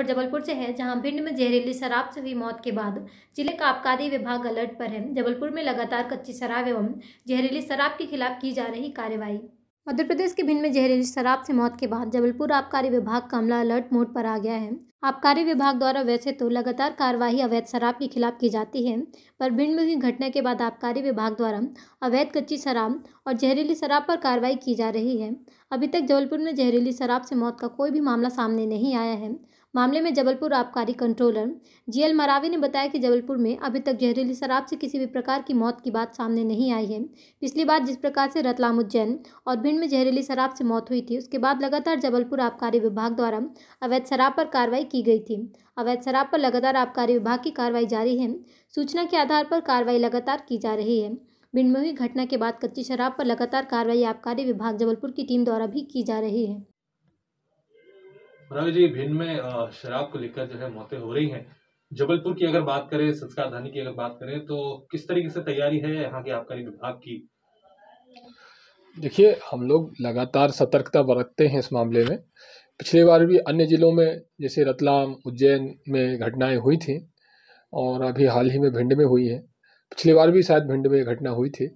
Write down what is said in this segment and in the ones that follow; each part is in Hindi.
खबर जबलपुर से है जहां भिंड में जहरीली शराब से हुई मौत के बाद जिले का आबकारी विभाग अलर्ट पर है जबलपुर में लगातार कच्ची शराब एवं जहरीली शराब के खिलाफ की जा रही कार्रवाई मध्य प्रदेश के भिंड में जहरीली शराब से मौत के बाद जबलपुर आबकारी विभाग का अमला अलर्ट मोड पर आ गया है आबकारी विभाग द्वारा वैसे तो लगातार कार्रवाई अवैध शराब के खिलाफ की जाती है पर भिंड में हुई घटना के बाद आबकारी विभाग द्वारा अवैध कच्ची शराब और जहरीली शराब पर कार्रवाई की जा रही है अभी तक जबलपुर में जहरीली शराब से मौत का कोई भी मामला सामने नहीं आया है मामले में जबलपुर आबकारी कंट्रोलर जीएल मरावी ने बताया कि जबलपुर में अभी तक जहरीली शराब से किसी भी प्रकार की मौत की बात सामने नहीं आई है पिछली बार जिस प्रकार से रतलाम उज्जैन और भिंड में जहरीली शराब से मौत हुई थी उसके बाद लगातार जबलपुर आबकारी विभाग द्वारा अवैध शराब पर कार्रवाई की गई थी अवैध शराब पर लगातार आबकारी विभाग की कार्रवाई जारी है सूचना के आधार पर कार्रवाई लगातार की जा रही है भिंड में हुई घटना के बाद कच्ची शराब पर लगातार कार्रवाई आबकारी विभाग जबलपुर की टीम द्वारा भी की जा रही है मनोज जी भिंड में शराब को लेकर जो है मौतें हो रही हैं जबलपुर की अगर बात करें संस्कार धानी की अगर बात करें तो किस तरीके से तैयारी है यहाँ के आबकारी विभाग की देखिए हम लोग लगातार सतर्कता बरतते हैं इस मामले में पिछले बार भी अन्य ज़िलों में जैसे रतलाम उज्जैन में घटनाएं हुई थी और अभी हाल ही में भिंड में हुई है पिछले बार भी शायद भिंड में घटना हुई थी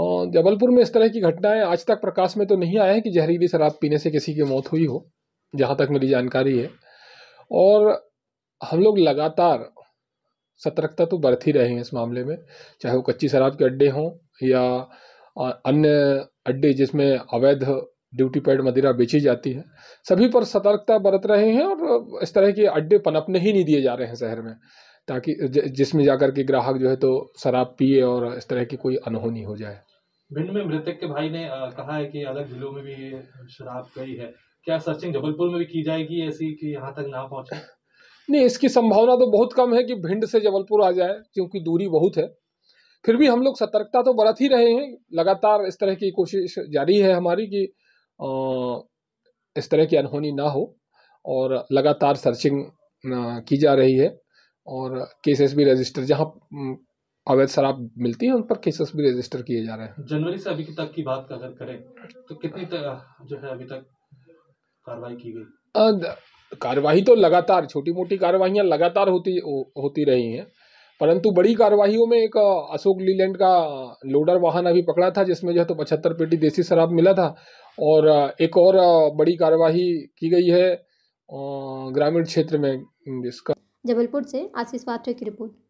और जबलपुर में इस तरह की घटनाएं आज तक प्रकाश में तो नहीं आया है कि जहरीली शराब पीने से किसी की मौत हुई हो जहाँ तक मेरी जानकारी है और हम लोग लगातार सतर्कता तो बरत ही रहे हैं इस मामले में चाहे वो कच्ची शराब के अड्डे हों या अन्य अड्डे जिसमें अवैध ड्यूटी पैड मदिरा बेची जाती है सभी पर सतर्कता बरत रहे हैं और इस तरह के अड्डे पनपने ही नहीं दिए जा रहे हैं शहर में ताकि जिसमें जाकर के ग्राहक जो है तो शराब पिए और इस तरह की कोई अनहोनी हो जाए भिंड में मृतक के भाई ने कहा है कि अलग जिलों में भी शराब गई है क्या सर्चिंग जबलपुर में भी की जाएगी ऐसी कि यहाँ तक ना पहुँचे नहीं इसकी संभावना तो बहुत कम है कि भिंड से जबलपुर आ जाए क्योंकि दूरी बहुत है फिर भी हम लोग सतर्कता तो बरत ही रहे हैं लगातार इस तरह की कोशिश जारी है हमारी कि इस तरह की अनहोनी ना हो और लगातार सर्चिंग की जा रही है और केसेस भी रजिस्टर जहां अवैध शराब मिलती है उन पर केसेस भी रजिस्टर किए जा रहे हैं जनवरी से अभी तक की बात अगर करें तो कितनी जो है अभी तक कार्रवाई की गई कार्यवाही तो लगातार छोटी मोटी कार्यवाही लगातार होती हो, होती रही हैं परंतु बड़ी कार्यवाही में एक अशोक लीलैंड का लोडर वाहन अभी पकड़ा था जिसमें जो है तो पचहत्तर पेटी देसी शराब मिला था और एक और बड़ी कार्यवाही की गई है ग्रामीण क्षेत्र में जिसका जबलपुर से आशीष पात्र की रिपोर्ट